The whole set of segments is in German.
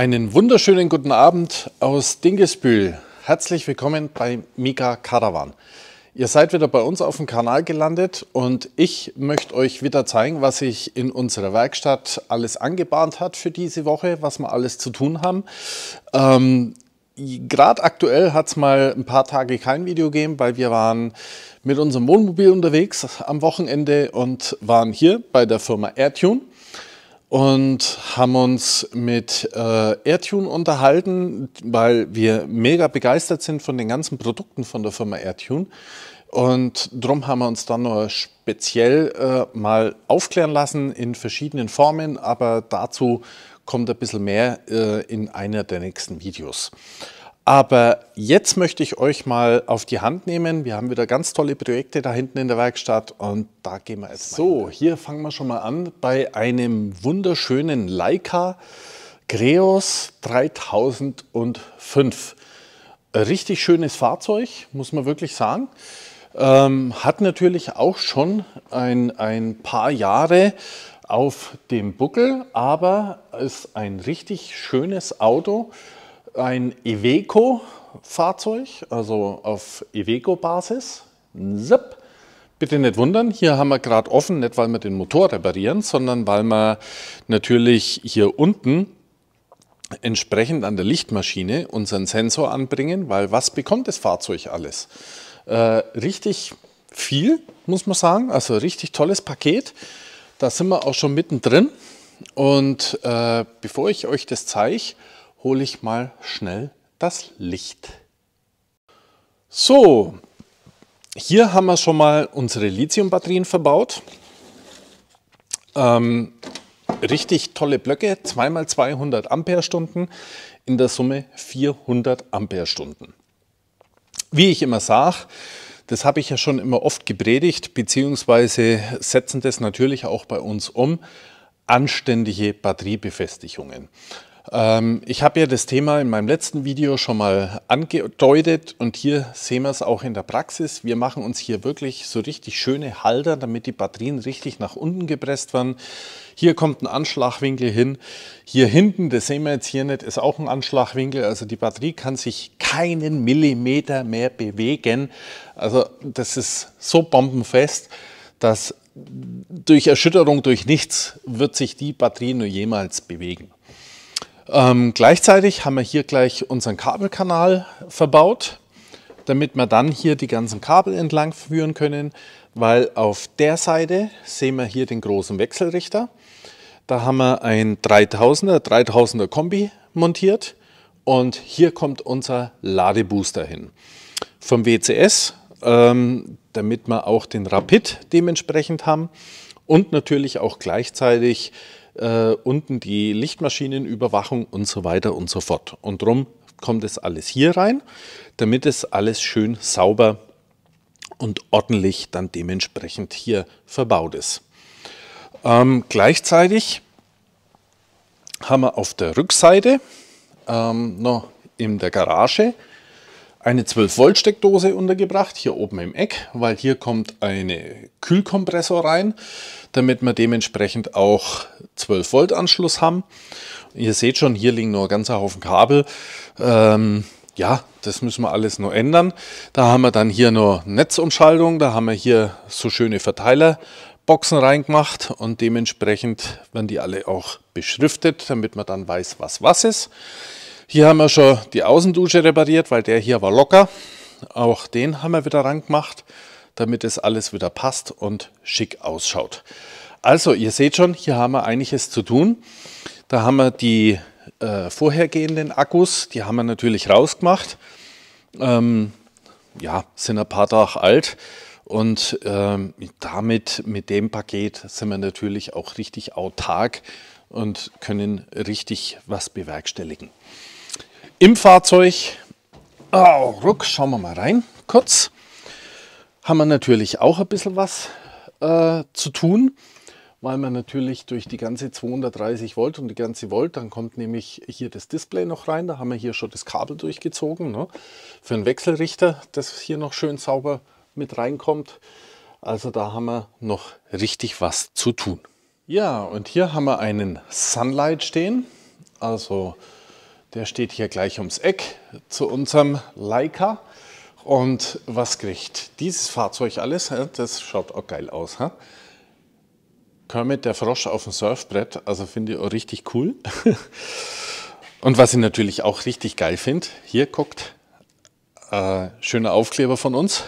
Einen wunderschönen guten Abend aus Dingesbühl. Herzlich willkommen bei Mika Caravan. Ihr seid wieder bei uns auf dem Kanal gelandet und ich möchte euch wieder zeigen, was sich in unserer Werkstatt alles angebahnt hat für diese Woche, was wir alles zu tun haben. Ähm, Gerade aktuell hat es mal ein paar Tage kein Video gegeben, weil wir waren mit unserem Wohnmobil unterwegs am Wochenende und waren hier bei der Firma AirTune und haben uns mit äh, Airtune unterhalten, weil wir mega begeistert sind von den ganzen Produkten von der Firma Airtune. Und darum haben wir uns dann noch speziell äh, mal aufklären lassen in verschiedenen Formen, aber dazu kommt ein bisschen mehr äh, in einer der nächsten Videos. Aber jetzt möchte ich euch mal auf die Hand nehmen. Wir haben wieder ganz tolle Projekte da hinten in der Werkstatt und da gehen wir jetzt So, mal hier fangen wir schon mal an bei einem wunderschönen Leica Creos 3005. Richtig schönes Fahrzeug, muss man wirklich sagen. Ähm, hat natürlich auch schon ein, ein paar Jahre auf dem Buckel, aber ist ein richtig schönes Auto ein Iveco-Fahrzeug, also auf Iveco-Basis. Bitte nicht wundern, hier haben wir gerade offen, nicht weil wir den Motor reparieren, sondern weil wir natürlich hier unten entsprechend an der Lichtmaschine unseren Sensor anbringen, weil was bekommt das Fahrzeug alles? Äh, richtig viel, muss man sagen, also richtig tolles Paket. Da sind wir auch schon mittendrin und äh, bevor ich euch das zeige, hole ich mal schnell das Licht. So, hier haben wir schon mal unsere Lithium-Batterien verbaut. Ähm, richtig tolle Blöcke, 2x200 Ampere-Stunden, in der Summe 400 Ampere-Stunden. Wie ich immer sage, das habe ich ja schon immer oft gepredigt, beziehungsweise setzen das natürlich auch bei uns um, anständige Batteriebefestigungen. Ähm, ich habe ja das Thema in meinem letzten Video schon mal angedeutet und hier sehen wir es auch in der Praxis. Wir machen uns hier wirklich so richtig schöne Halter, damit die Batterien richtig nach unten gepresst werden. Hier kommt ein Anschlagwinkel hin. Hier hinten, das sehen wir jetzt hier nicht, ist auch ein Anschlagwinkel. Also die Batterie kann sich keinen Millimeter mehr bewegen. Also das ist so bombenfest, dass durch Erschütterung, durch nichts wird sich die Batterie nur jemals bewegen. Ähm, gleichzeitig haben wir hier gleich unseren Kabelkanal verbaut, damit wir dann hier die ganzen Kabel entlang führen können, weil auf der Seite sehen wir hier den großen Wechselrichter. Da haben wir ein 3000er, 3000er Kombi montiert und hier kommt unser Ladebooster hin. Vom WCS, ähm, damit wir auch den Rapid dementsprechend haben und natürlich auch gleichzeitig äh, unten die Lichtmaschinenüberwachung und so weiter und so fort. Und drum kommt es alles hier rein, damit es alles schön sauber und ordentlich dann dementsprechend hier verbaut ist. Ähm, gleichzeitig haben wir auf der Rückseite ähm, noch in der Garage eine 12-Volt-Steckdose untergebracht, hier oben im Eck, weil hier kommt eine Kühlkompressor rein, damit wir dementsprechend auch 12-Volt-Anschluss haben. Ihr seht schon, hier liegen noch ganzer Haufen Kabel. Ähm, ja, das müssen wir alles noch ändern. Da haben wir dann hier noch Netzumschaltung, da haben wir hier so schöne Verteilerboxen reingemacht und dementsprechend werden die alle auch beschriftet, damit man dann weiß, was was ist. Hier haben wir schon die Außendusche repariert, weil der hier war locker. Auch den haben wir wieder ran damit es alles wieder passt und schick ausschaut. Also, ihr seht schon, hier haben wir einiges zu tun. Da haben wir die äh, vorhergehenden Akkus, die haben wir natürlich rausgemacht. Ähm, ja, sind ein paar Tage alt. Und ähm, damit, mit dem Paket, sind wir natürlich auch richtig autark und können richtig was bewerkstelligen im Fahrzeug. Oh, ruck, schauen wir mal rein kurz. Haben wir natürlich auch ein bisschen was äh, zu tun, weil man natürlich durch die ganze 230 Volt und die ganze Volt, dann kommt nämlich hier das Display noch rein. Da haben wir hier schon das Kabel durchgezogen ne, für einen Wechselrichter, das hier noch schön sauber mit reinkommt. Also da haben wir noch richtig was zu tun. Ja, und hier haben wir einen Sunlight stehen. Also der steht hier gleich ums Eck zu unserem Leica. Und was kriegt dieses Fahrzeug alles? Das schaut auch geil aus. He? Kermit der Frosch auf dem Surfbrett, also finde ich auch richtig cool. Und was ich natürlich auch richtig geil finde, hier guckt, äh, schöner Aufkleber von uns.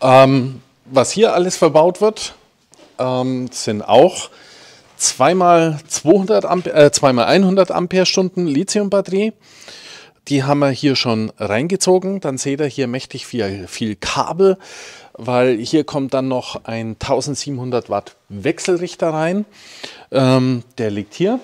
Ähm, was hier alles verbaut wird, ähm, sind auch zweimal 200 Ampere, äh, zweimal 100 Amperestunden Lithium-Batterie. Die haben wir hier schon reingezogen. Dann seht ihr hier mächtig viel, viel Kabel, weil hier kommt dann noch ein 1700 Watt Wechselrichter rein. Ähm, der liegt hier.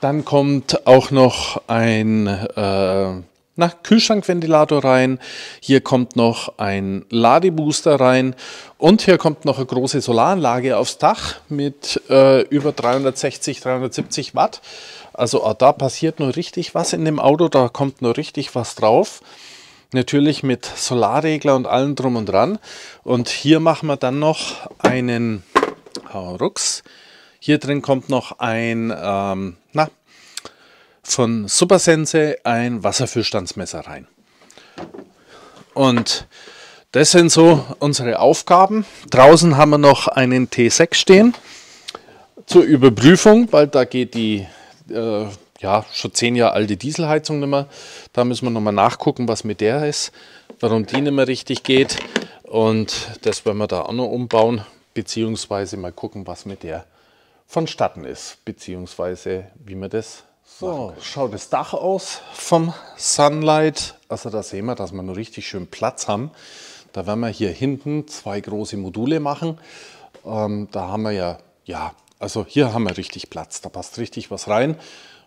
Dann kommt auch noch ein äh, nach Kühlschrankventilator rein, hier kommt noch ein Ladebooster rein und hier kommt noch eine große Solaranlage aufs Dach mit äh, über 360, 370 Watt. Also ah, da passiert nur richtig was in dem Auto, da kommt nur richtig was drauf. Natürlich mit Solarregler und allem drum und dran. Und hier machen wir dann noch einen Rucks. Hier drin kommt noch ein ähm, von Supersense ein Wasserfüllstandsmesser rein. Und das sind so unsere Aufgaben. Draußen haben wir noch einen T6 stehen zur Überprüfung, weil da geht die äh, ja, schon zehn Jahre alte Dieselheizung nicht mehr. Da müssen wir nochmal nachgucken, was mit der ist, warum die nicht mehr richtig geht. Und das werden wir da auch noch umbauen, beziehungsweise mal gucken, was mit der vonstatten ist, beziehungsweise wie wir das so, schaut das Dach aus vom Sunlight. Also da sehen wir, dass wir noch richtig schön Platz haben. Da werden wir hier hinten zwei große Module machen. Ähm, da haben wir ja, ja, also hier haben wir richtig Platz. Da passt richtig was rein.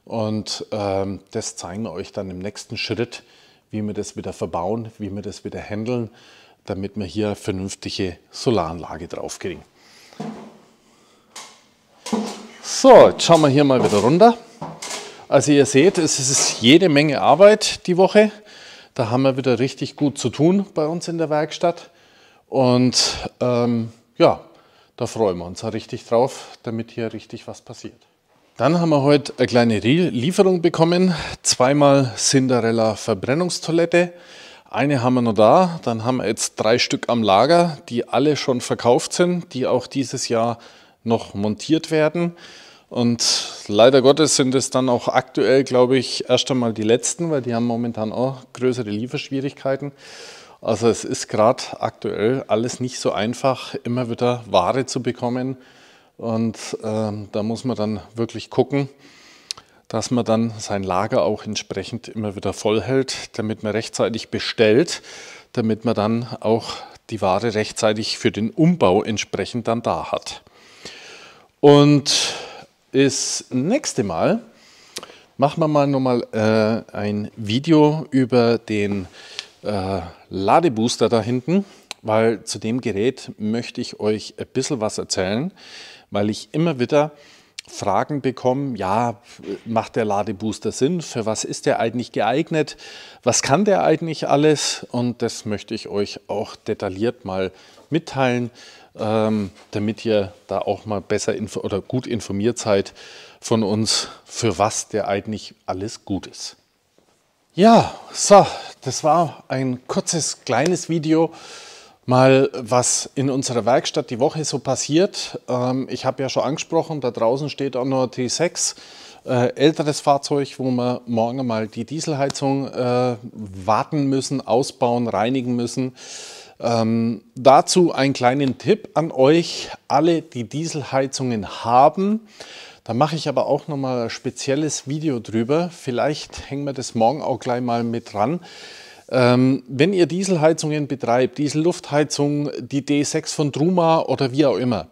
Und ähm, das zeigen wir euch dann im nächsten Schritt, wie wir das wieder verbauen, wie wir das wieder handeln, damit wir hier eine vernünftige Solaranlage drauf kriegen. So, jetzt schauen wir hier mal wieder runter. Also ihr seht, es ist jede Menge Arbeit die Woche. Da haben wir wieder richtig gut zu tun bei uns in der Werkstatt. Und ähm, ja, da freuen wir uns auch richtig drauf, damit hier richtig was passiert. Dann haben wir heute eine kleine Lieferung bekommen. Zweimal Cinderella Verbrennungstoilette. Eine haben wir noch da. Dann haben wir jetzt drei Stück am Lager, die alle schon verkauft sind, die auch dieses Jahr noch montiert werden. Und leider Gottes sind es dann auch aktuell, glaube ich, erst einmal die letzten, weil die haben momentan auch größere Lieferschwierigkeiten. Also es ist gerade aktuell alles nicht so einfach, immer wieder Ware zu bekommen. Und äh, da muss man dann wirklich gucken, dass man dann sein Lager auch entsprechend immer wieder vollhält, damit man rechtzeitig bestellt, damit man dann auch die Ware rechtzeitig für den Umbau entsprechend dann da hat. Und ist nächste Mal machen wir mal nochmal äh, ein Video über den äh, Ladebooster da hinten, weil zu dem Gerät möchte ich euch ein bisschen was erzählen, weil ich immer wieder Fragen bekomme, ja, macht der Ladebooster Sinn? Für was ist der eigentlich geeignet? Was kann der eigentlich alles? Und das möchte ich euch auch detailliert mal mitteilen, ähm, damit ihr da auch mal besser oder gut informiert seid von uns, für was der eigentlich alles gut ist. Ja, so, das war ein kurzes, kleines Video mal, was in unserer Werkstatt die Woche so passiert. Ähm, ich habe ja schon angesprochen, da draußen steht auch noch T6, äh, älteres Fahrzeug, wo wir morgen mal die Dieselheizung äh, warten müssen, ausbauen, reinigen müssen. Ähm, dazu einen kleinen Tipp an euch, alle, die Dieselheizungen haben. Da mache ich aber auch nochmal ein spezielles Video drüber. Vielleicht hängen wir das morgen auch gleich mal mit dran. Ähm, wenn ihr Dieselheizungen betreibt, Dieselluftheizung, die D6 von Druma oder wie auch immer,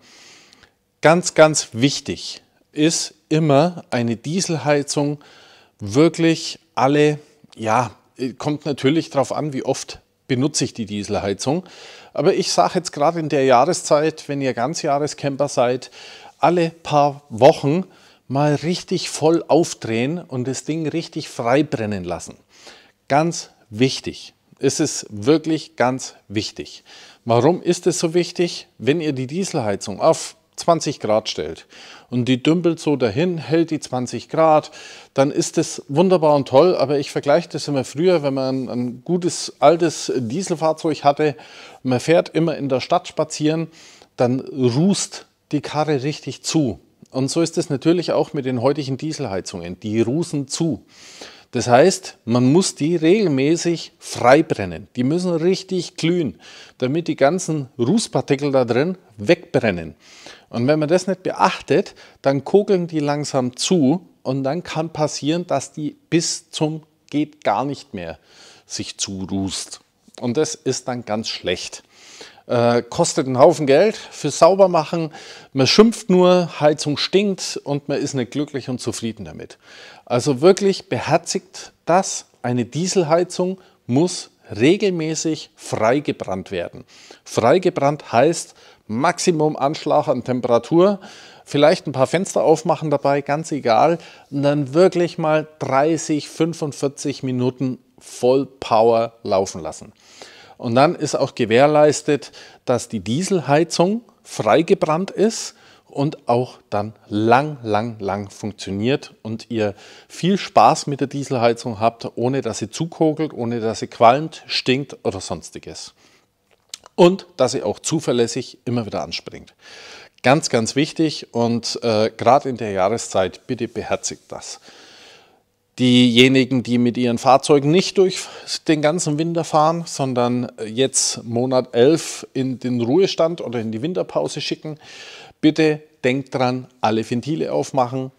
ganz, ganz wichtig ist immer eine Dieselheizung wirklich alle, ja, kommt natürlich darauf an, wie oft benutze ich die Dieselheizung. Aber ich sage jetzt gerade in der Jahreszeit, wenn ihr Ganzjahrescamper seid, alle paar Wochen mal richtig voll aufdrehen und das Ding richtig frei brennen lassen. Ganz wichtig. Es ist wirklich ganz wichtig. Warum ist es so wichtig? Wenn ihr die Dieselheizung auf 20 Grad stellt und die dümpelt so dahin, hält die 20 Grad, dann ist das wunderbar und toll. Aber ich vergleiche das immer früher, wenn man ein gutes altes Dieselfahrzeug hatte, man fährt immer in der Stadt spazieren, dann rußt die Karre richtig zu. Und so ist es natürlich auch mit den heutigen Dieselheizungen. Die rußen zu. Das heißt, man muss die regelmäßig freibrennen. Die müssen richtig glühen, damit die ganzen Rußpartikel da drin wegbrennen. Und wenn man das nicht beachtet, dann kugeln die langsam zu und dann kann passieren, dass die bis zum geht gar nicht mehr sich zurust. Und das ist dann ganz schlecht. Äh, kostet einen Haufen Geld fürs Saubermachen. Man schimpft nur, Heizung stinkt und man ist nicht glücklich und zufrieden damit. Also wirklich beherzigt das. Eine Dieselheizung muss regelmäßig freigebrannt werden. Freigebrannt heißt Maximum Anschlag an Temperatur, vielleicht ein paar Fenster aufmachen dabei, ganz egal. Und dann wirklich mal 30, 45 Minuten Vollpower laufen lassen. Und dann ist auch gewährleistet, dass die Dieselheizung freigebrannt ist und auch dann lang, lang, lang funktioniert und ihr viel Spaß mit der Dieselheizung habt, ohne dass sie zukogelt, ohne dass sie qualmt, stinkt oder sonstiges. Und dass sie auch zuverlässig immer wieder anspringt. Ganz, ganz wichtig und äh, gerade in der Jahreszeit, bitte beherzigt das diejenigen, die mit ihren Fahrzeugen nicht durch den ganzen Winter fahren, sondern jetzt Monat 11 in den Ruhestand oder in die Winterpause schicken. Bitte denkt dran, alle Ventile aufmachen,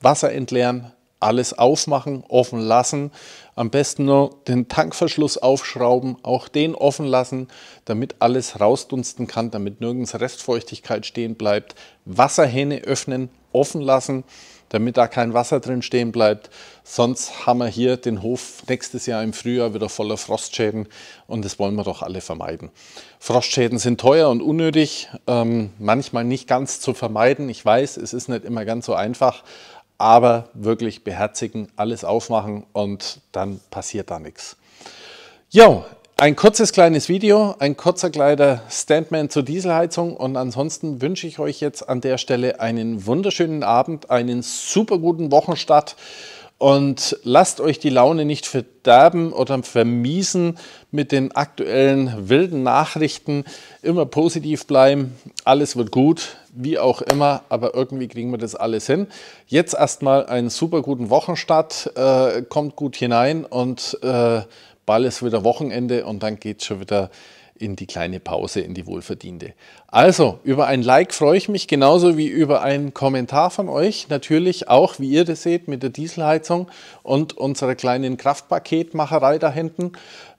Wasser entleeren, alles aufmachen, offen lassen. Am besten nur den Tankverschluss aufschrauben, auch den offen lassen, damit alles rausdunsten kann, damit nirgends Restfeuchtigkeit stehen bleibt. Wasserhähne öffnen, offen lassen damit da kein Wasser drin stehen bleibt. Sonst haben wir hier den Hof nächstes Jahr im Frühjahr wieder voller Frostschäden und das wollen wir doch alle vermeiden. Frostschäden sind teuer und unnötig, ähm, manchmal nicht ganz zu vermeiden. Ich weiß, es ist nicht immer ganz so einfach, aber wirklich beherzigen, alles aufmachen und dann passiert da nichts. Jo, ein kurzes kleines Video, ein kurzer kleiner Standman zur Dieselheizung und ansonsten wünsche ich euch jetzt an der Stelle einen wunderschönen Abend, einen super guten Wochenstart und lasst euch die Laune nicht verderben oder vermiesen mit den aktuellen wilden Nachrichten. Immer positiv bleiben, alles wird gut, wie auch immer, aber irgendwie kriegen wir das alles hin. Jetzt erstmal einen super guten Wochenstart, äh, kommt gut hinein und äh, bald ist wieder Wochenende und dann geht es schon wieder in die kleine Pause, in die wohlverdiente. Also, über ein Like freue ich mich genauso wie über einen Kommentar von euch. Natürlich auch, wie ihr das seht, mit der Dieselheizung und unserer kleinen Kraftpaketmacherei da hinten.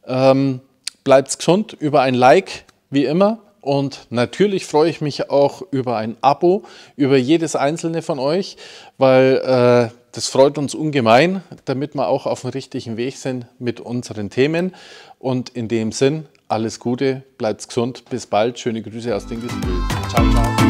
Ähm, bleibt's gesund, über ein Like, wie immer. Und natürlich freue ich mich auch über ein Abo, über jedes einzelne von euch, weil äh, das freut uns ungemein, damit wir auch auf dem richtigen Weg sind mit unseren Themen. Und in dem Sinn, alles Gute, bleibt gesund, bis bald, schöne Grüße aus dem Gesundheit. Ciao, ciao.